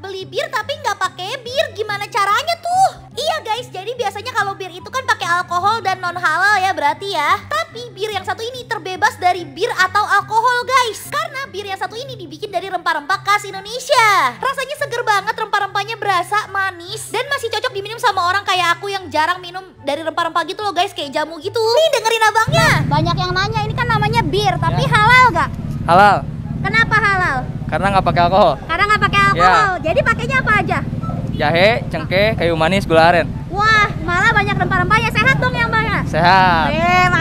beli bir tapi nggak pakai bir gimana caranya tuh iya guys jadi biasanya kalau bir itu kan pakai alkohol dan non halal ya berarti ya tapi bir yang satu ini terbebas dari bir atau alkohol guys karena bir yang satu ini dibikin dari rempah-rempah khas Indonesia rasanya seger banget rempah-rempahnya berasa manis dan masih cocok diminum sama orang kayak aku yang jarang minum dari rempah-rempah gitu loh guys kayak jamu gitu nih dengerin abangnya banyak yang nanya ini kan namanya bir tapi ya. halal gak? halal kenapa halal? karena nggak pakai alkohol Ya. Jadi pakainya apa aja? Jahe, cengkeh, kayu manis, gula aren. Wah, malah banyak rempah-rempah ya. Sehat dong yang banyak. Ya? Sehat. Oke,